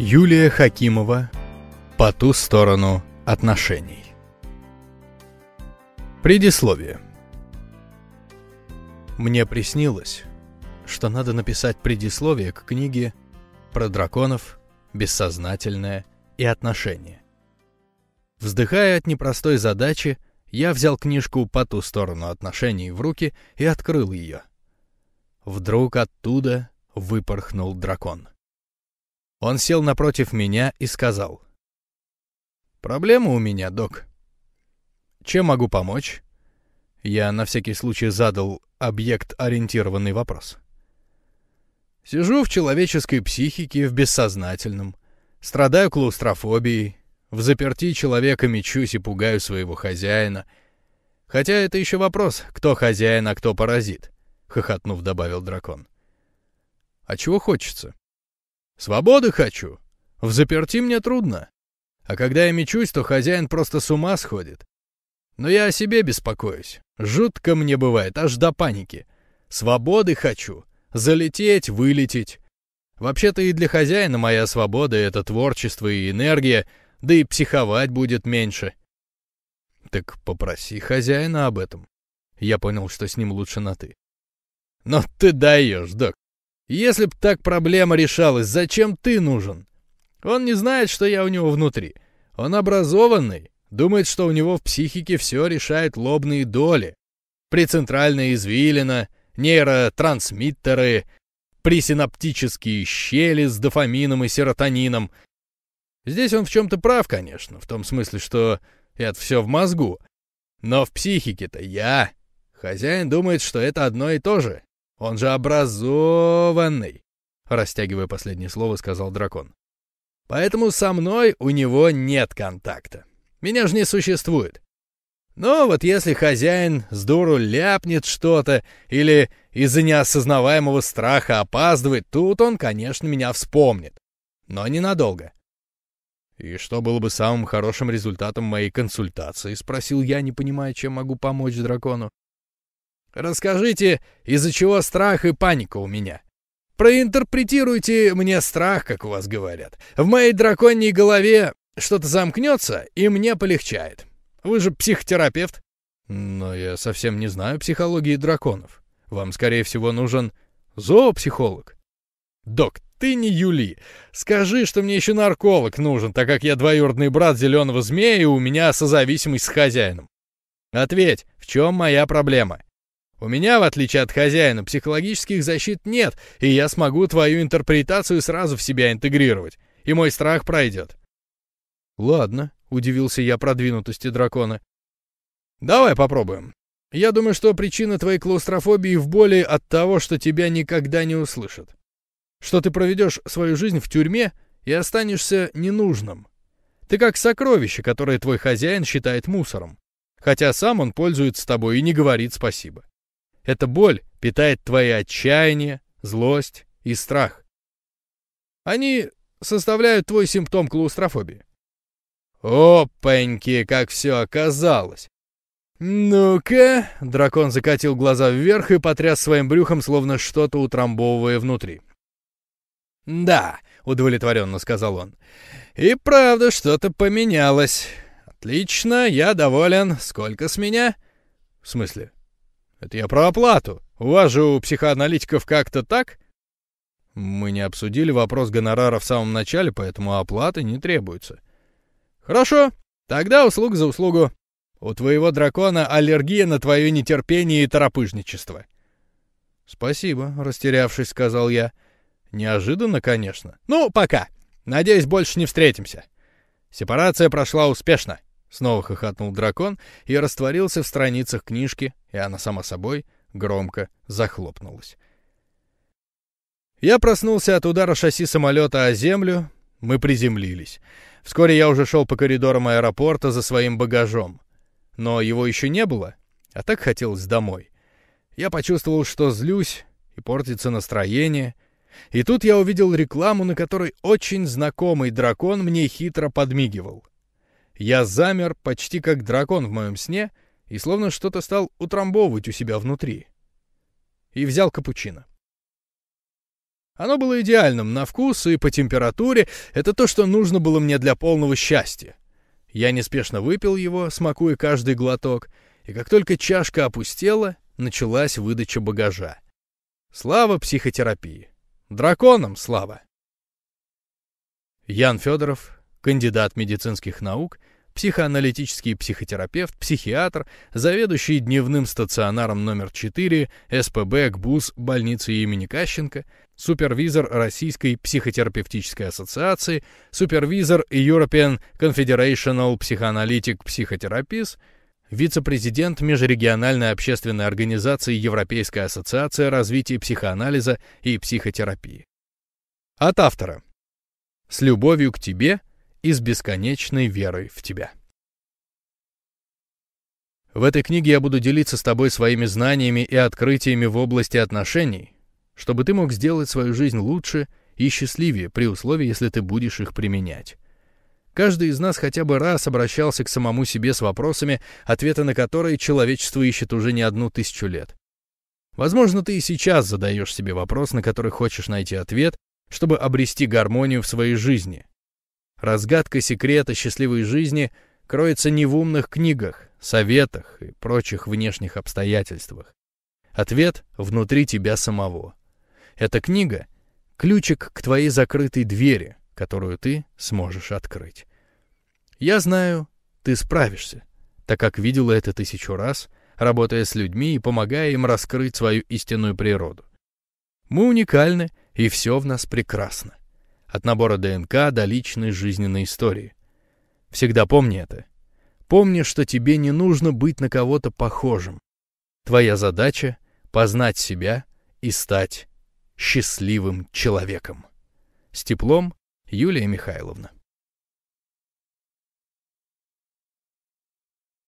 Юлия Хакимова «По ту сторону отношений». Предисловие. Мне приснилось, что надо написать предисловие к книге про драконов, бессознательное и отношения. Вздыхая от непростой задачи, я взял книжку «По ту сторону отношений» в руки и открыл ее. Вдруг оттуда выпорхнул дракон. Он сел напротив меня и сказал. «Проблема у меня, док. Чем могу помочь?» Я на всякий случай задал объект-ориентированный вопрос. «Сижу в человеческой психике, в бессознательном. Страдаю клаустрофобией. В заперти человека мечусь и пугаю своего хозяина. Хотя это еще вопрос, кто хозяин, а кто паразит», — хохотнув, добавил дракон. «А чего хочется?» Свободы хочу. В заперти мне трудно. А когда я мечусь, то хозяин просто с ума сходит. Но я о себе беспокоюсь. Жутко мне бывает, аж до паники. Свободы хочу. Залететь, вылететь. Вообще-то и для хозяина моя свобода — это творчество и энергия, да и психовать будет меньше. Так попроси хозяина об этом. Я понял, что с ним лучше на «ты». «Но ты даешь, док. Если б так проблема решалась, зачем ты нужен? Он не знает, что я у него внутри. Он образованный, думает, что у него в психике все решают лобные доли. Прецентральная извилина, нейротрансмиттеры, пресинаптические щели с дофамином и серотонином. Здесь он в чем-то прав, конечно, в том смысле, что это все в мозгу. Но в психике-то я. Хозяин думает, что это одно и то же. Он же образованный!» Растягивая последнее слово, сказал дракон. «Поэтому со мной у него нет контакта. Меня же не существует. Но вот если хозяин с дуру ляпнет что-то или из-за неосознаваемого страха опаздывает, тут он, конечно, меня вспомнит. Но ненадолго. «И что было бы самым хорошим результатом моей консультации?» — спросил я, не понимая, чем могу помочь дракону. Расскажите, из-за чего страх и паника у меня. Проинтерпретируйте мне страх, как у вас говорят. В моей драконьей голове что-то замкнется, и мне полегчает. Вы же психотерапевт. Но я совсем не знаю психологии драконов. Вам, скорее всего, нужен зоопсихолог. Док, ты не Юли. Скажи, что мне еще нарколог нужен, так как я двоюродный брат зеленого змея, и у меня созависимость с хозяином. Ответь, в чем моя проблема? У меня, в отличие от хозяина, психологических защит нет, и я смогу твою интерпретацию сразу в себя интегрировать, и мой страх пройдет. Ладно, удивился я продвинутости дракона. Давай попробуем. Я думаю, что причина твоей клаустрофобии в боли от того, что тебя никогда не услышат. Что ты проведешь свою жизнь в тюрьме и останешься ненужным. Ты как сокровище, которое твой хозяин считает мусором. Хотя сам он пользуется тобой и не говорит спасибо. Эта боль питает твои отчаяние, злость и страх. Они составляют твой симптом клаустрофобии. Опаньки, как все оказалось. «Ну-ка!» — дракон закатил глаза вверх и потряс своим брюхом, словно что-то утрамбовывая внутри. «Да», — удовлетворенно сказал он. «И правда, что-то поменялось. Отлично, я доволен. Сколько с меня?» «В смысле?» Это я про оплату. У вас же у психоаналитиков как-то так? Мы не обсудили вопрос гонорара в самом начале, поэтому оплаты не требуется. Хорошо, тогда услуг за услугу. У твоего дракона аллергия на твое нетерпение и торопыжничество. Спасибо, растерявшись, сказал я. Неожиданно, конечно. Ну, пока. Надеюсь, больше не встретимся. Сепарация прошла успешно. Снова хохотнул дракон и растворился в страницах книжки, и она сама собой громко захлопнулась. Я проснулся от удара шасси самолета о землю. Мы приземлились. Вскоре я уже шел по коридорам аэропорта за своим багажом. Но его еще не было, а так хотелось домой. Я почувствовал, что злюсь и портится настроение. И тут я увидел рекламу, на которой очень знакомый дракон мне хитро подмигивал — я замер, почти как дракон в моем сне, и словно что-то стал утрамбовывать у себя внутри. И взял капучино. Оно было идеальным на вкус и по температуре. Это то, что нужно было мне для полного счастья. Я неспешно выпил его, смакуя каждый глоток, и как только чашка опустела, началась выдача багажа. Слава психотерапии. Драконам слава. Ян Федоров, кандидат медицинских наук, психоаналитический психотерапевт, психиатр, заведующий дневным стационаром номер 4 СПБ КБУС больницы имени Кащенко, супервизор Российской психотерапевтической ассоциации, супервизор European Confederational Psychoanalytic Psychotherapist, вице-президент Межрегиональной общественной организации Европейская ассоциация развития психоанализа и психотерапии. От автора. С любовью к тебе – и с бесконечной верой в тебя. В этой книге я буду делиться с тобой своими знаниями и открытиями в области отношений, чтобы ты мог сделать свою жизнь лучше и счастливее при условии, если ты будешь их применять. Каждый из нас хотя бы раз обращался к самому себе с вопросами, ответы на которые человечество ищет уже не одну тысячу лет. Возможно, ты и сейчас задаешь себе вопрос, на который хочешь найти ответ, чтобы обрести гармонию в своей жизни, Разгадка секрета счастливой жизни кроется не в умных книгах, советах и прочих внешних обстоятельствах. Ответ внутри тебя самого. Эта книга — ключик к твоей закрытой двери, которую ты сможешь открыть. Я знаю, ты справишься, так как видела это тысячу раз, работая с людьми и помогая им раскрыть свою истинную природу. Мы уникальны, и все в нас прекрасно. От набора ДНК до личной жизненной истории. Всегда помни это. Помни, что тебе не нужно быть на кого-то похожим. Твоя задача — познать себя и стать счастливым человеком. С теплом, Юлия Михайловна.